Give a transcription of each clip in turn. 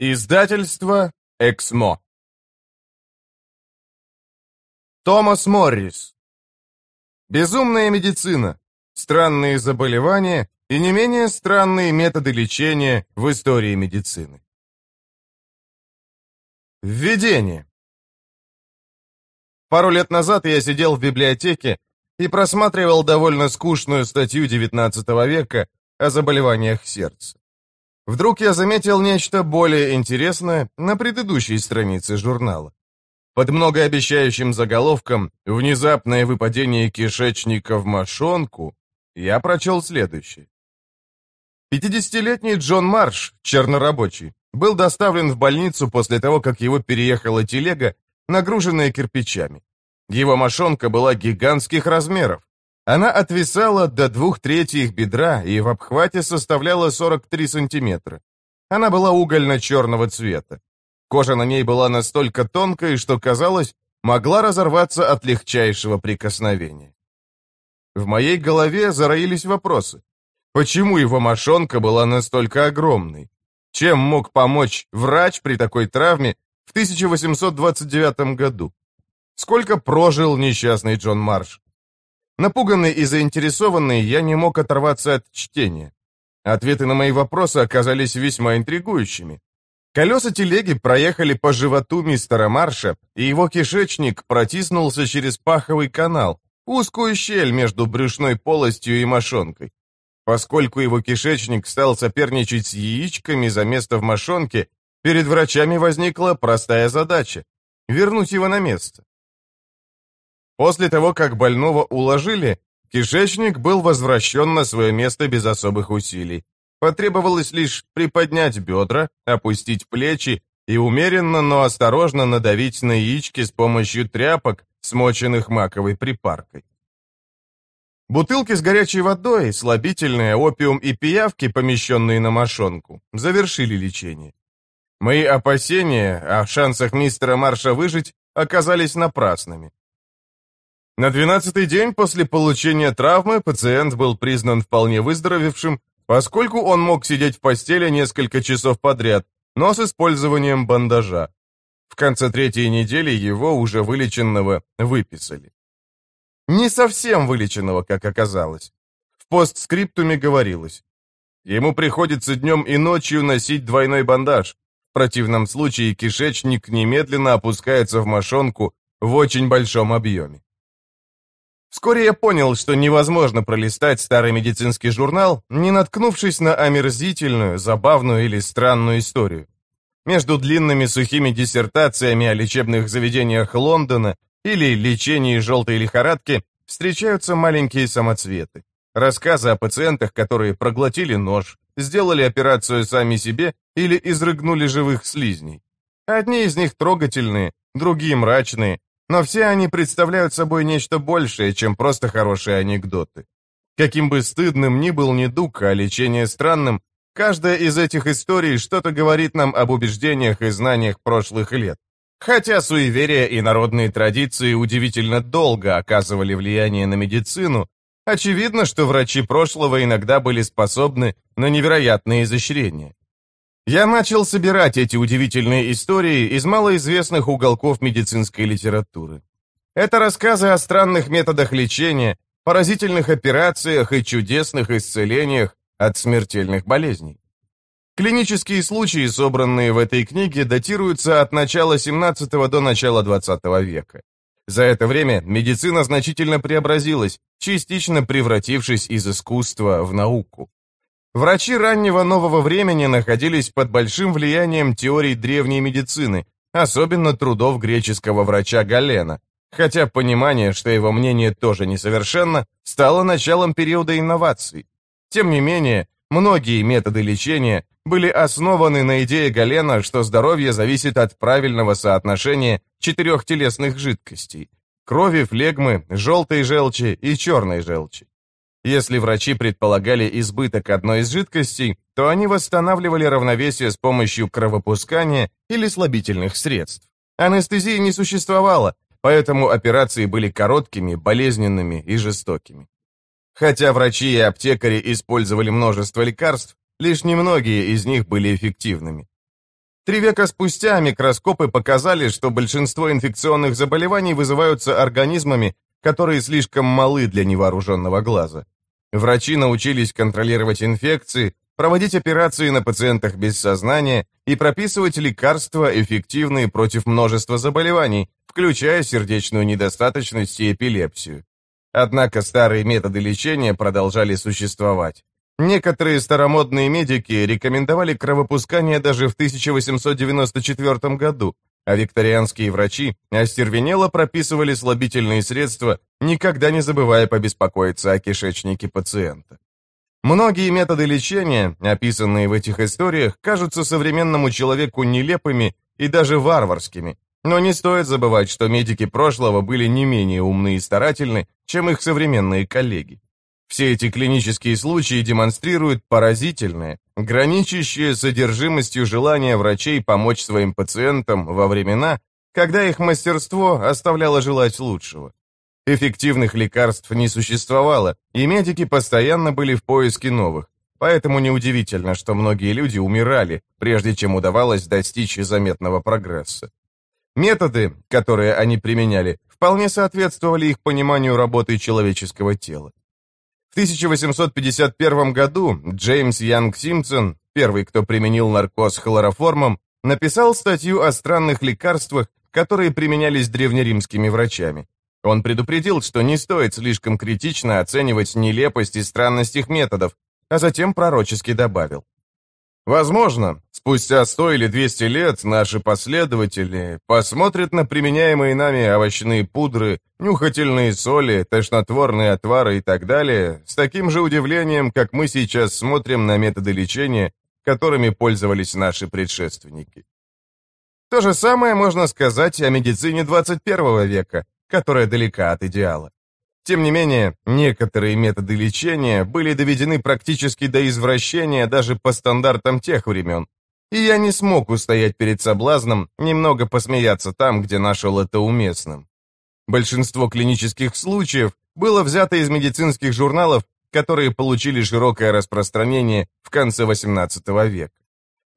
Издательство «Эксмо». Томас Моррис. Безумная медицина, странные заболевания и не менее странные методы лечения в истории медицины. Введение. Пару лет назад я сидел в библиотеке и просматривал довольно скучную статью XIX века о заболеваниях сердца. Вдруг я заметил нечто более интересное на предыдущей странице журнала. Под многообещающим заголовком «Внезапное выпадение кишечника в мошонку» я прочел следующее. 50-летний Джон Марш, чернорабочий, был доставлен в больницу после того, как его переехала телега, нагруженная кирпичами. Его мошонка была гигантских размеров. Она отвисала до двух третьих бедра и в обхвате составляла 43 сантиметра. Она была угольно-черного цвета. Кожа на ней была настолько тонкой, что, казалось, могла разорваться от легчайшего прикосновения. В моей голове зароились вопросы. Почему его мошонка была настолько огромной? Чем мог помочь врач при такой травме в 1829 году? Сколько прожил несчастный Джон Марш? Напуганный и заинтересованный, я не мог оторваться от чтения. Ответы на мои вопросы оказались весьма интригующими. Колеса телеги проехали по животу мистера Марша, и его кишечник протиснулся через паховый канал, узкую щель между брюшной полостью и мошонкой. Поскольку его кишечник стал соперничать с яичками за место в мошонке, перед врачами возникла простая задача – вернуть его на место. После того, как больного уложили, кишечник был возвращен на свое место без особых усилий. Потребовалось лишь приподнять бедра, опустить плечи и умеренно, но осторожно надавить на яички с помощью тряпок, смоченных маковой припаркой. Бутылки с горячей водой, слабительное, опиум и пиявки, помещенные на мошонку, завершили лечение. Мои опасения о шансах мистера Марша выжить оказались напрасными. На двенадцатый день после получения травмы пациент был признан вполне выздоровевшим, поскольку он мог сидеть в постели несколько часов подряд, но с использованием бандажа. В конце третьей недели его, уже вылеченного, выписали. Не совсем вылеченного, как оказалось. В постскриптуме говорилось. Ему приходится днем и ночью носить двойной бандаж. В противном случае кишечник немедленно опускается в мошонку в очень большом объеме. Вскоре я понял, что невозможно пролистать старый медицинский журнал, не наткнувшись на омерзительную, забавную или странную историю. Между длинными сухими диссертациями о лечебных заведениях Лондона или лечении желтой лихорадки встречаются маленькие самоцветы. Рассказы о пациентах, которые проглотили нож, сделали операцию сами себе или изрыгнули живых слизней. Одни из них трогательные, другие мрачные, но все они представляют собой нечто большее, чем просто хорошие анекдоты. Каким бы стыдным ни был недуг, а лечение странным, каждая из этих историй что-то говорит нам об убеждениях и знаниях прошлых лет. Хотя суеверия и народные традиции удивительно долго оказывали влияние на медицину, очевидно, что врачи прошлого иногда были способны на невероятные изощрения. Я начал собирать эти удивительные истории из малоизвестных уголков медицинской литературы. Это рассказы о странных методах лечения, поразительных операциях и чудесных исцелениях от смертельных болезней. Клинические случаи, собранные в этой книге, датируются от начала 17 до начала 20 века. За это время медицина значительно преобразилась, частично превратившись из искусства в науку. Врачи раннего нового времени находились под большим влиянием теорий древней медицины, особенно трудов греческого врача Галена, хотя понимание, что его мнение тоже несовершенно, стало началом периода инноваций. Тем не менее, многие методы лечения были основаны на идее Галена, что здоровье зависит от правильного соотношения четырех телесных жидкостей – крови, флегмы, желтой желчи и черной желчи. Если врачи предполагали избыток одной из жидкостей, то они восстанавливали равновесие с помощью кровопускания или слабительных средств. Анестезии не существовало, поэтому операции были короткими, болезненными и жестокими. Хотя врачи и аптекари использовали множество лекарств, лишь немногие из них были эффективными. Три века спустя микроскопы показали, что большинство инфекционных заболеваний вызываются организмами, которые слишком малы для невооруженного глаза. Врачи научились контролировать инфекции, проводить операции на пациентах без сознания и прописывать лекарства, эффективные против множества заболеваний, включая сердечную недостаточность и эпилепсию. Однако старые методы лечения продолжали существовать. Некоторые старомодные медики рекомендовали кровопускание даже в 1894 году, а викторианские врачи остервенело прописывали слабительные средства, никогда не забывая побеспокоиться о кишечнике пациента. Многие методы лечения, описанные в этих историях, кажутся современному человеку нелепыми и даже варварскими, но не стоит забывать, что медики прошлого были не менее умны и старательны, чем их современные коллеги. Все эти клинические случаи демонстрируют поразительное, граничащее содержимостью желания врачей помочь своим пациентам во времена, когда их мастерство оставляло желать лучшего. Эффективных лекарств не существовало, и медики постоянно были в поиске новых, поэтому неудивительно, что многие люди умирали, прежде чем удавалось достичь заметного прогресса. Методы, которые они применяли, вполне соответствовали их пониманию работы человеческого тела. В 1851 году Джеймс Янг Симпсон, первый, кто применил наркоз хлороформом, написал статью о странных лекарствах, которые применялись древнеримскими врачами. Он предупредил, что не стоит слишком критично оценивать нелепость и странность их методов, а затем пророчески добавил. Возможно, спустя сто или двести лет наши последователи посмотрят на применяемые нами овощные пудры, нюхательные соли, тошнотворные отвары и так далее с таким же удивлением, как мы сейчас смотрим на методы лечения, которыми пользовались наши предшественники. То же самое можно сказать о медицине 21 века, которая далека от идеала. Тем не менее, некоторые методы лечения были доведены практически до извращения даже по стандартам тех времен, и я не смог устоять перед соблазном немного посмеяться там, где нашел это уместным. Большинство клинических случаев было взято из медицинских журналов, которые получили широкое распространение в конце XVIII века.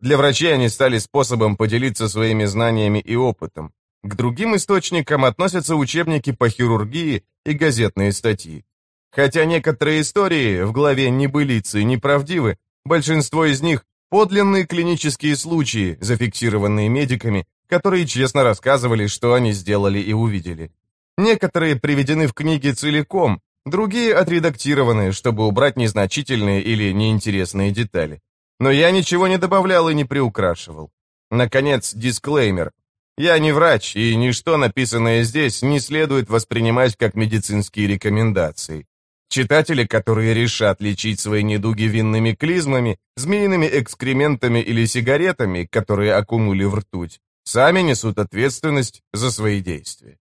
Для врачей они стали способом поделиться своими знаниями и опытом. К другим источникам относятся учебники по хирургии и газетные статьи. Хотя некоторые истории в главе небылицы неправдивы, большинство из них – подлинные клинические случаи, зафиксированные медиками, которые честно рассказывали, что они сделали и увидели. Некоторые приведены в книге целиком, другие отредактированы, чтобы убрать незначительные или неинтересные детали. Но я ничего не добавлял и не приукрашивал. Наконец, дисклеймер. Я не врач, и ничто, написанное здесь, не следует воспринимать как медицинские рекомендации. Читатели, которые решат лечить свои недуги винными клизмами, змеиными экскрементами или сигаретами, которые окунули в ртуть, сами несут ответственность за свои действия.